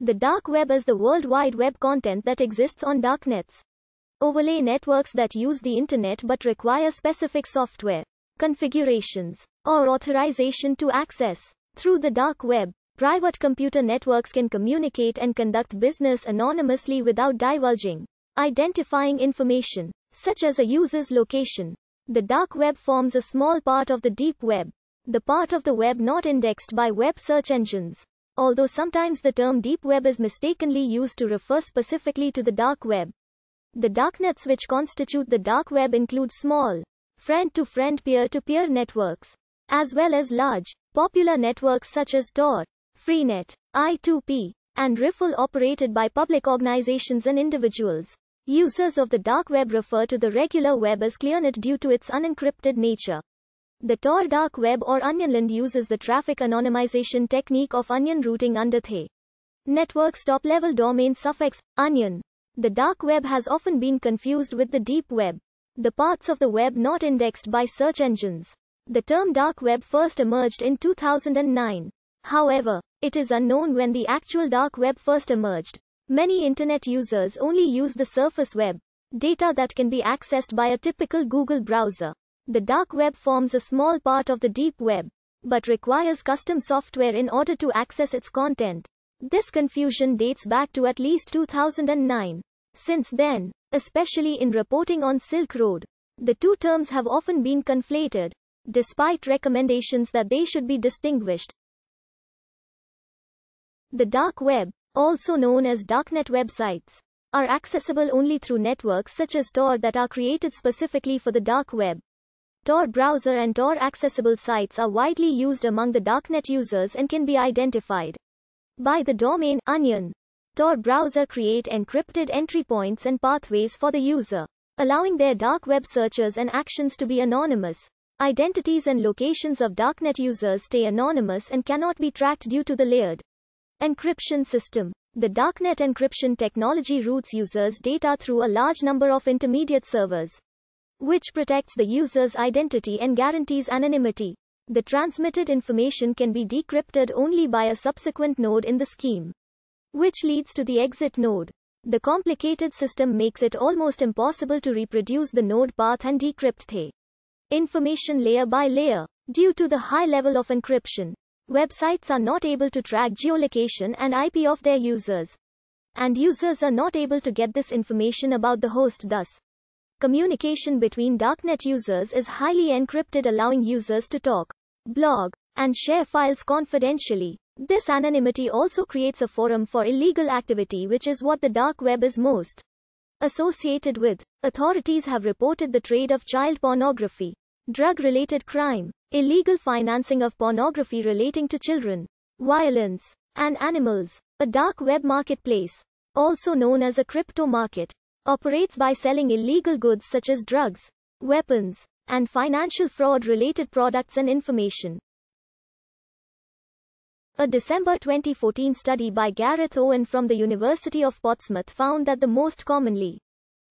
The dark web is the World Wide Web content that exists on darknets. Overlay networks that use the internet but require specific software, configurations, or authorization to access. Through the dark web, private computer networks can communicate and conduct business anonymously without divulging identifying information, such as a user's location. The dark web forms a small part of the deep web, the part of the web not indexed by web search engines although sometimes the term deep web is mistakenly used to refer specifically to the dark web. The darknets which constitute the dark web include small, friend-to-friend peer-to-peer networks, as well as large, popular networks such as Tor, Freenet, I2P, and Riffle operated by public organizations and individuals. Users of the dark web refer to the regular web as ClearNet due to its unencrypted nature. The Tor dark web or OnionLand uses the traffic anonymization technique of onion routing under the network's top-level domain suffix, onion. The dark web has often been confused with the deep web, the parts of the web not indexed by search engines. The term dark web first emerged in 2009. However, it is unknown when the actual dark web first emerged. Many internet users only use the surface web, data that can be accessed by a typical Google browser. The dark web forms a small part of the deep web, but requires custom software in order to access its content. This confusion dates back to at least 2009. Since then, especially in reporting on Silk Road, the two terms have often been conflated, despite recommendations that they should be distinguished. The dark web, also known as darknet websites, are accessible only through networks such as Tor that are created specifically for the dark web. Tor browser and Tor accessible sites are widely used among the darknet users and can be identified by the domain onion. Tor browser create encrypted entry points and pathways for the user, allowing their dark web searches and actions to be anonymous. Identities and locations of darknet users stay anonymous and cannot be tracked due to the layered encryption system. The darknet encryption technology routes users' data through a large number of intermediate servers which protects the user's identity and guarantees anonymity. The transmitted information can be decrypted only by a subsequent node in the scheme, which leads to the exit node. The complicated system makes it almost impossible to reproduce the node path and decrypt the information layer by layer. Due to the high level of encryption, websites are not able to track geolocation and IP of their users, and users are not able to get this information about the host thus Communication between darknet users is highly encrypted allowing users to talk, blog, and share files confidentially. This anonymity also creates a forum for illegal activity which is what the dark web is most associated with. Authorities have reported the trade of child pornography, drug-related crime, illegal financing of pornography relating to children, violence, and animals. A dark web marketplace, also known as a crypto market, operates by selling illegal goods such as drugs, weapons, and financial fraud related products and information. A December 2014 study by Gareth Owen from the University of Portsmouth found that the most commonly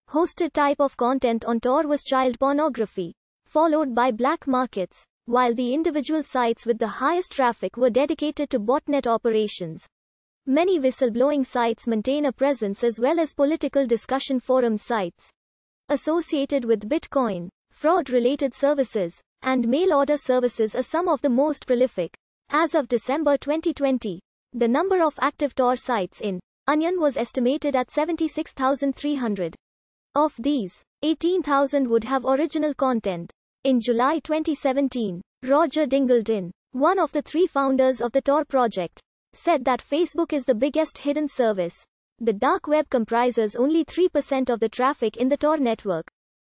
hosted type of content on Tor was child pornography, followed by black markets, while the individual sites with the highest traffic were dedicated to botnet operations. Many whistleblowing sites maintain a presence as well as political discussion forum sites associated with Bitcoin. Fraud related services and mail order services are some of the most prolific. As of December 2020, the number of active Tor sites in Onion was estimated at 76,300. Of these, 18,000 would have original content. In July 2017, Roger Dingledon, one of the three founders of the Tor project, said that Facebook is the biggest hidden service. The dark web comprises only 3% of the traffic in the Tor network.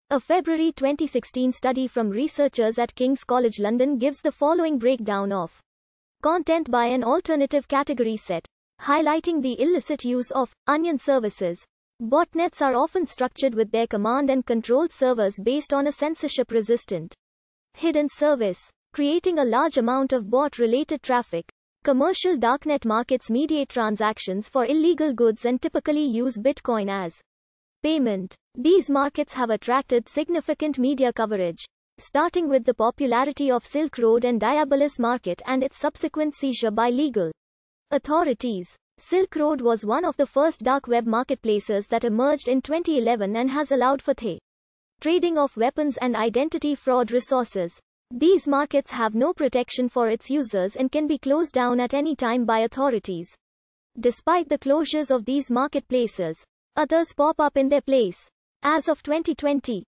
A February 2016 study from researchers at King's College London gives the following breakdown of content by an alternative category set, highlighting the illicit use of onion services. Botnets are often structured with their command and control servers based on a censorship resistant hidden service, creating a large amount of bot related traffic. Commercial darknet markets mediate transactions for illegal goods and typically use Bitcoin as payment. These markets have attracted significant media coverage, starting with the popularity of Silk Road and Diabolus market and its subsequent seizure by legal authorities. Silk Road was one of the first dark web marketplaces that emerged in 2011 and has allowed for the trading of weapons and identity fraud resources, these markets have no protection for its users and can be closed down at any time by authorities. Despite the closures of these marketplaces, others pop up in their place. As of 2020,